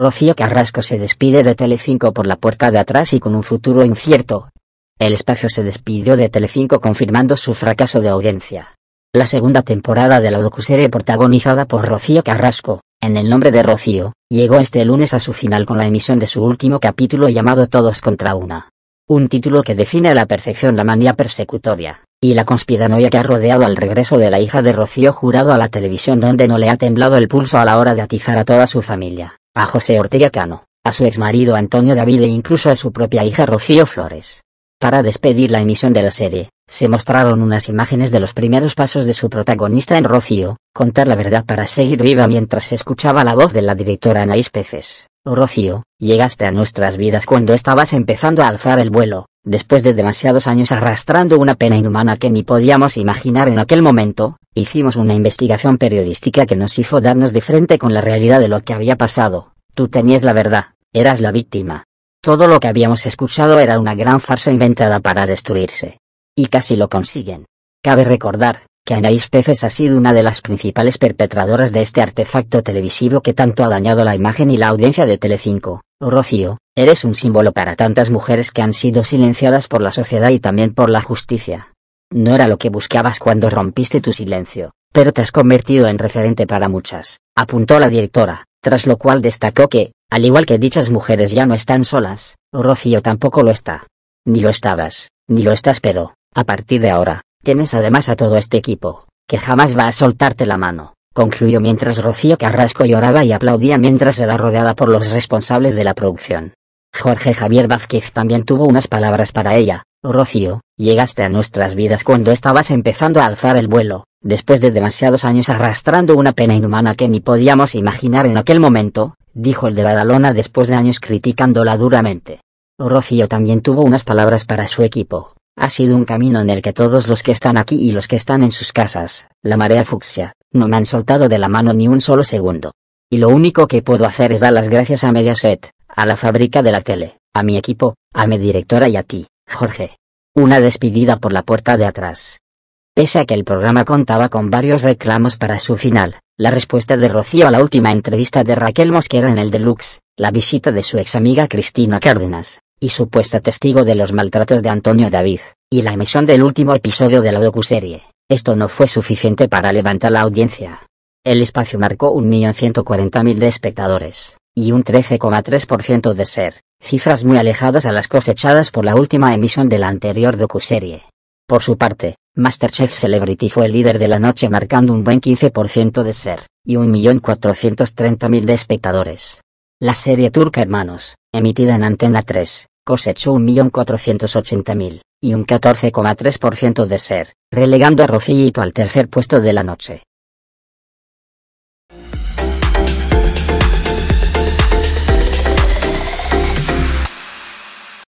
Rocío Carrasco se despide de Telecinco por la puerta de atrás y con un futuro incierto. El espacio se despidió de Telecinco confirmando su fracaso de audiencia. La segunda temporada de la docuserie protagonizada por Rocío Carrasco, en el nombre de Rocío, llegó este lunes a su final con la emisión de su último capítulo llamado Todos contra una. Un título que define a la perfección la manía persecutoria, y la conspiranoia que ha rodeado al regreso de la hija de Rocío Jurado a la televisión donde no le ha temblado el pulso a la hora de atizar a toda su familia a José Ortega Cano, a su exmarido Antonio David e incluso a su propia hija Rocío Flores. Para despedir la emisión de la serie, se mostraron unas imágenes de los primeros pasos de su protagonista en Rocío, contar la verdad para seguir viva mientras se escuchaba la voz de la directora Anaís Peces. Oh, Rocío, llegaste a nuestras vidas cuando estabas empezando a alzar el vuelo, después de demasiados años arrastrando una pena inhumana que ni podíamos imaginar en aquel momento, Hicimos una investigación periodística que nos hizo darnos de frente con la realidad de lo que había pasado. Tú tenías la verdad, eras la víctima. Todo lo que habíamos escuchado era una gran farsa inventada para destruirse. Y casi lo consiguen. Cabe recordar, que Anaís Peces ha sido una de las principales perpetradoras de este artefacto televisivo que tanto ha dañado la imagen y la audiencia de Telecinco. Rocío, eres un símbolo para tantas mujeres que han sido silenciadas por la sociedad y también por la justicia. No era lo que buscabas cuando rompiste tu silencio, pero te has convertido en referente para muchas, apuntó la directora, tras lo cual destacó que, al igual que dichas mujeres ya no están solas, Rocío tampoco lo está. Ni lo estabas, ni lo estás, pero, a partir de ahora, tienes además a todo este equipo, que jamás va a soltarte la mano, concluyó mientras Rocío Carrasco lloraba y aplaudía mientras era rodeada por los responsables de la producción. Jorge Javier Vázquez también tuvo unas palabras para ella, Oh, Rocío, llegaste a nuestras vidas cuando estabas empezando a alzar el vuelo, después de demasiados años arrastrando una pena inhumana que ni podíamos imaginar en aquel momento, dijo el de Badalona después de años criticándola duramente. Oh, Rocío también tuvo unas palabras para su equipo. Ha sido un camino en el que todos los que están aquí y los que están en sus casas, la marea fucsia, no me han soltado de la mano ni un solo segundo. Y lo único que puedo hacer es dar las gracias a Mediaset, a la fábrica de la tele, a mi equipo, a mi directora y a ti. Jorge. Una despedida por la puerta de atrás. Pese a que el programa contaba con varios reclamos para su final, la respuesta de Rocío a la última entrevista de Raquel Mosquera en el Deluxe, la visita de su ex amiga Cristina Cárdenas, y supuesta testigo de los maltratos de Antonio David, y la emisión del último episodio de la docuserie, esto no fue suficiente para levantar la audiencia. El espacio marcó 1.140.000 de espectadores, y un 13,3% de ser, cifras muy alejadas a las cosechadas por la última emisión de la anterior docuserie. Por su parte, Masterchef Celebrity fue el líder de la noche marcando un buen 15% de ser, y 1.430.000 de espectadores. La serie turca Hermanos, emitida en Antena 3, cosechó 1.480.000, y un 14,3% de ser, relegando a Rocillito al tercer puesto de la noche.